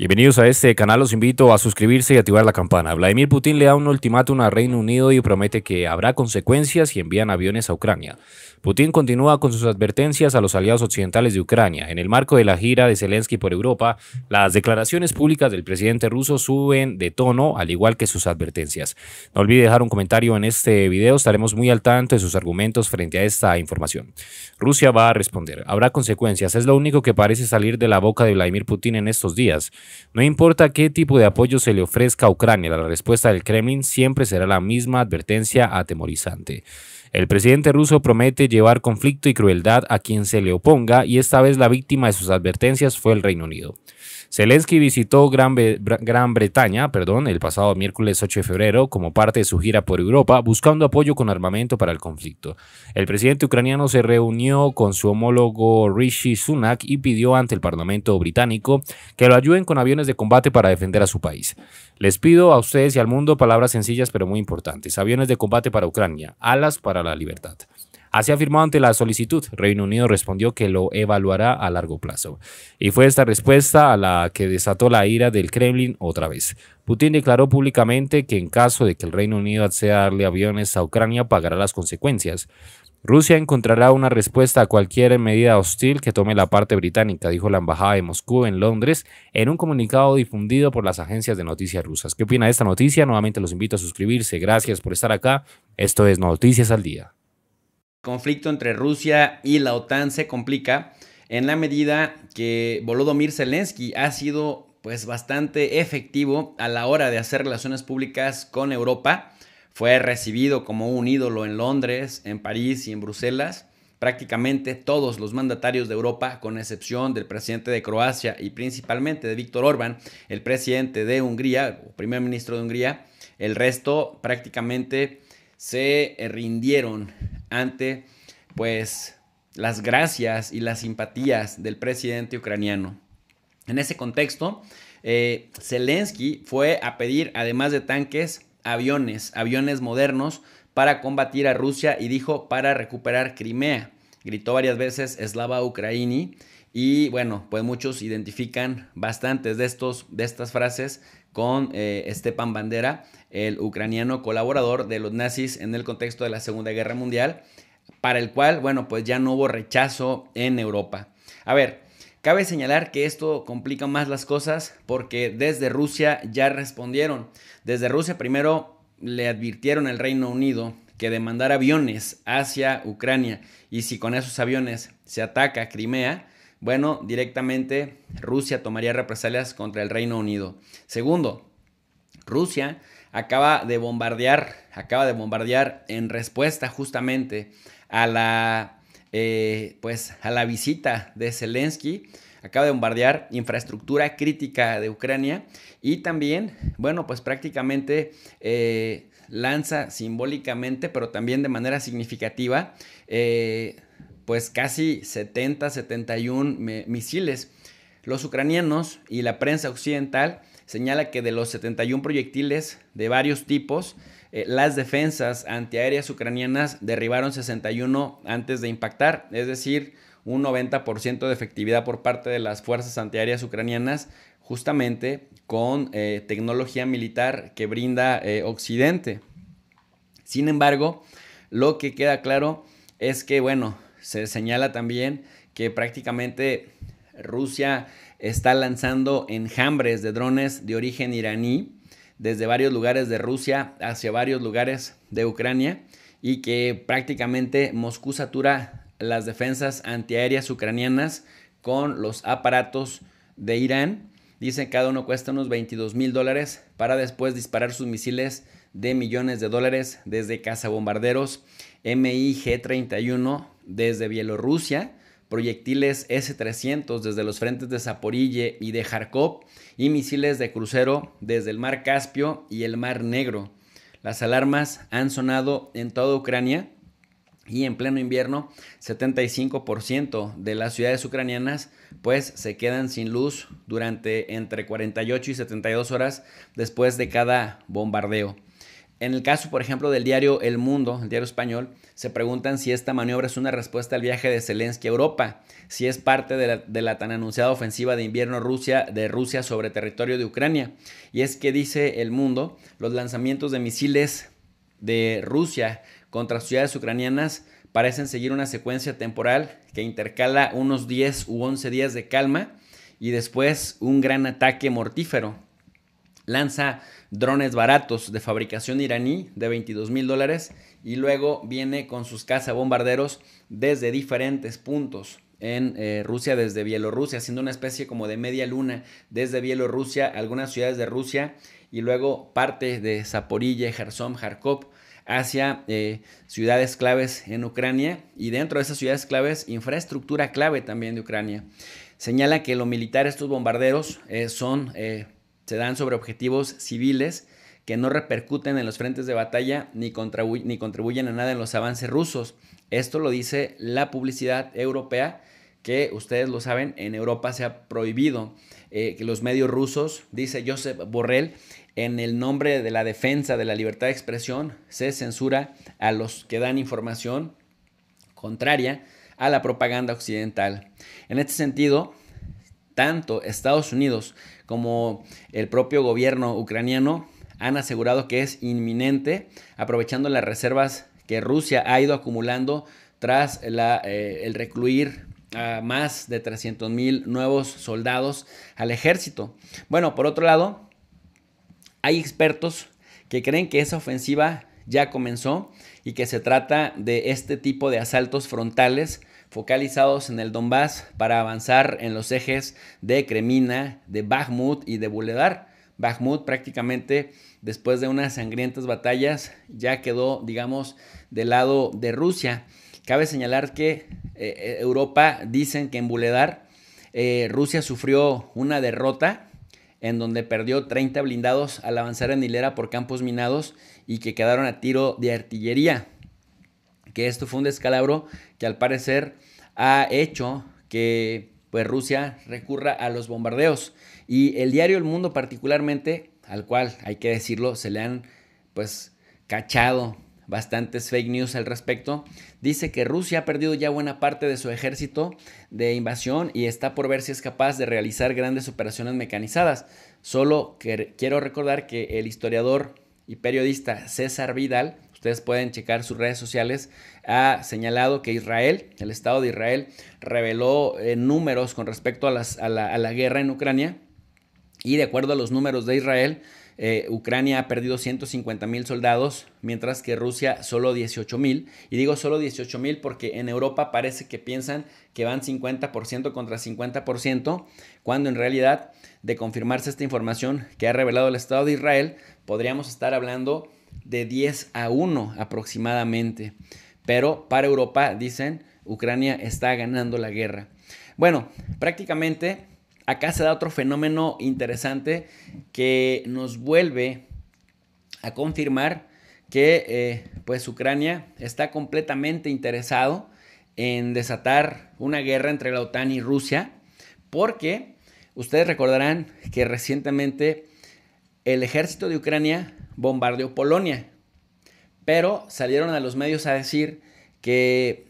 Bienvenidos a este canal, los invito a suscribirse y activar la campana. Vladimir Putin le da un ultimátum a Reino Unido y promete que habrá consecuencias si envían aviones a Ucrania. Putin continúa con sus advertencias a los aliados occidentales de Ucrania. En el marco de la gira de Zelensky por Europa, las declaraciones públicas del presidente ruso suben de tono, al igual que sus advertencias. No olvide dejar un comentario en este video, estaremos muy al tanto de sus argumentos frente a esta información. Rusia va a responder, habrá consecuencias, es lo único que parece salir de la boca de Vladimir Putin en estos días. No importa qué tipo de apoyo se le ofrezca a Ucrania, la respuesta del Kremlin siempre será la misma advertencia atemorizante. El presidente ruso promete llevar conflicto y crueldad a quien se le oponga y esta vez la víctima de sus advertencias fue el Reino Unido. Zelensky visitó Gran, Bretaña perdón, el pasado miércoles 8 de febrero como parte de su gira por Europa, buscando apoyo con armamento para el conflicto. El presidente ucraniano se reunió con su homólogo Rishi Sunak y pidió ante el Parlamento británico que lo ayuden con aviones de combate para defender a su país. Les pido a ustedes y al mundo palabras sencillas pero muy importantes. Aviones de combate para Ucrania, alas para la libertad. Así afirmó ante la solicitud. Reino Unido respondió que lo evaluará a largo plazo. Y fue esta respuesta a la que desató la ira del Kremlin otra vez. Putin declaró públicamente que en caso de que el Reino Unido acceda a darle aviones a Ucrania pagará las consecuencias. Rusia encontrará una respuesta a cualquier medida hostil que tome la parte británica, dijo la Embajada de Moscú en Londres en un comunicado difundido por las agencias de noticias rusas. ¿Qué opina de esta noticia? Nuevamente los invito a suscribirse. Gracias por estar acá. Esto es Noticias al Día. El conflicto entre Rusia y la OTAN se complica en la medida que Volodymyr Zelensky ha sido pues bastante efectivo a la hora de hacer relaciones públicas con Europa. Fue recibido como un ídolo en Londres, en París y en Bruselas. Prácticamente todos los mandatarios de Europa, con excepción del presidente de Croacia y principalmente de Víctor Orbán, el presidente de Hungría, primer ministro de Hungría, el resto prácticamente se rindieron ante pues las gracias y las simpatías del presidente ucraniano. En ese contexto, eh, Zelensky fue a pedir, además de tanques, aviones, aviones modernos para combatir a Rusia y dijo para recuperar Crimea. Gritó varias veces Slava Ukraini y bueno, pues muchos identifican bastantes de, estos, de estas frases con eh, Stepan Bandera, el ucraniano colaborador de los nazis en el contexto de la Segunda Guerra Mundial, para el cual, bueno, pues ya no hubo rechazo en Europa. A ver, cabe señalar que esto complica más las cosas porque desde Rusia ya respondieron. Desde Rusia primero le advirtieron al Reino Unido que demandar aviones hacia Ucrania y si con esos aviones se ataca Crimea, bueno, directamente Rusia tomaría represalias contra el Reino Unido. Segundo, Rusia acaba de bombardear, acaba de bombardear en respuesta justamente a la, eh, pues, a la visita de Zelensky acaba de bombardear infraestructura crítica de Ucrania y también, bueno, pues prácticamente eh, lanza simbólicamente, pero también de manera significativa, eh, pues casi 70, 71 misiles. Los ucranianos y la prensa occidental señala que de los 71 proyectiles de varios tipos, eh, las defensas antiaéreas ucranianas derribaron 61 antes de impactar, es decir, un 90% de efectividad por parte de las fuerzas antiaéreas ucranianas, justamente con eh, tecnología militar que brinda eh, Occidente. Sin embargo, lo que queda claro es que, bueno, se señala también que prácticamente Rusia está lanzando enjambres de drones de origen iraní desde varios lugares de Rusia hacia varios lugares de Ucrania y que prácticamente Moscú satura las defensas antiaéreas ucranianas con los aparatos de Irán. Dicen cada uno cuesta unos 22 mil dólares para después disparar sus misiles de millones de dólares desde cazabombarderos MIG-31 desde Bielorrusia, proyectiles S-300 desde los frentes de Zaporille y de Kharkov y misiles de crucero desde el mar Caspio y el mar Negro. Las alarmas han sonado en toda Ucrania y en pleno invierno 75% de las ciudades ucranianas pues se quedan sin luz durante entre 48 y 72 horas después de cada bombardeo. En el caso, por ejemplo, del diario El Mundo, el diario español, se preguntan si esta maniobra es una respuesta al viaje de Zelensky a Europa, si es parte de la, tan anunciada ofensiva de invierno de Rusia sobre territorio de Ucrania. Y es que, dice El Mundo, los lanzamientos de misiles de Rusia contra ciudades ucranianas parecen seguir una secuencia temporal que intercala unos 10 u 11 días de calma y después un gran ataque mortífero lanza drones baratos de fabricación iraní de 22 mil dólares y luego viene con sus cazabombarderos desde diferentes puntos en eh, Rusia, desde Bielorrusia, haciendo una especie como de media luna desde Bielorrusia, algunas ciudades de Rusia y luego parte de Zaporilla, Kherson, Kharkov hacia eh, ciudades claves en Ucrania y dentro de esas ciudades claves infraestructura clave también de Ucrania. Señala que lo militar, estos bombarderos eh, son se dan sobre objetivos civiles que no repercuten en los frentes de batalla ni, contribuyen a nada en los avances rusos. Esto lo dice la publicidad europea que ustedes lo saben, en Europa se ha prohibido eh, que los medios rusos, dice Joseph Borrell, en el nombre de la defensa de la libertad de expresión, se censura a los que dan información contraria a la propaganda occidental. En este sentido, tanto Estados Unidos como el propio gobierno ucraniano han asegurado que es inminente, aprovechando las reservas que Rusia ha ido acumulando tras eh, el recluir a más de 300 mil nuevos soldados al ejército. Bueno, por otro lado, hay expertos que creen que esa ofensiva ya comenzó y que se trata de este tipo de asaltos frontales focalizados en el Donbass para avanzar en los ejes de Kremina, de Bakhmut y de Buledar. Bakhmut prácticamente después de unas sangrientas batallas ya quedó, digamos, del lado de Rusia. Cabe señalar que eh, eh, Europa dicen que en Buledar eh, Rusia sufrió una derrota en donde perdió 30 blindados al avanzar en hilera por campos minados y que quedaron a tiro de artillería que esto fue un descalabro que al parecer ha hecho que pues Rusia recurra a los bombardeos y el diario El Mundo particularmente, al cual hay que decirlo, se le han pues cachado bastantes fake news al respecto, dice que Rusia ha perdido ya buena parte de su ejército de invasión y está por ver si es capaz de realizar grandes operaciones mecanizadas. Solo quiero recordar que el historiador y periodista César Vidal ustedes pueden checar sus redes sociales, ha señalado que Israel, el Estado de Israel, reveló eh, números con respecto a, la, guerra en Ucrania y de acuerdo a los números de Israel, eh, Ucrania ha perdido 150 mil soldados, mientras que Rusia solo 18 mil. Y digo solo 18 mil porque en Europa parece que piensan que van 50% contra 50%, cuando en realidad, de confirmarse esta información que ha revelado el Estado de Israel, podríamos estar hablando de 10 a 1 aproximadamente. Pero para Europa, dicen, Ucrania está ganando la guerra. Bueno, prácticamente acá se da otro fenómeno interesante que nos vuelve a confirmar que eh, pues Ucrania está completamente interesado en desatar una guerra entre la OTAN y Rusia, porque ustedes recordarán que recientemente el ejército de Ucrania bombardeó Polonia, pero salieron a los medios a decir que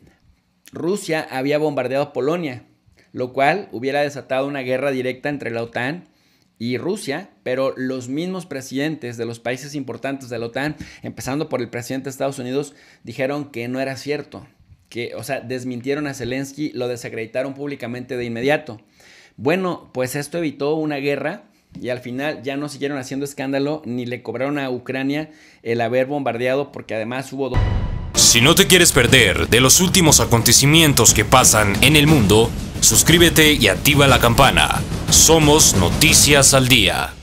Rusia había bombardeado Polonia, lo cual hubiera desatado una guerra directa entre la OTAN y Rusia, pero los mismos presidentes de los países importantes de la OTAN, empezando por el presidente de Estados Unidos, dijeron que no era cierto, que, o sea, desmintieron a Zelensky, lo desacreditaron públicamente de inmediato. Bueno, pues esto evitó una guerra y al final ya no siguieron haciendo escándalo ni le cobraron a Ucrania el haber bombardeado porque además hubo dos... Si no te quieres perder de los últimos acontecimientos que pasan en el mundo, suscríbete y activa la campana. Somos Noticias al Día.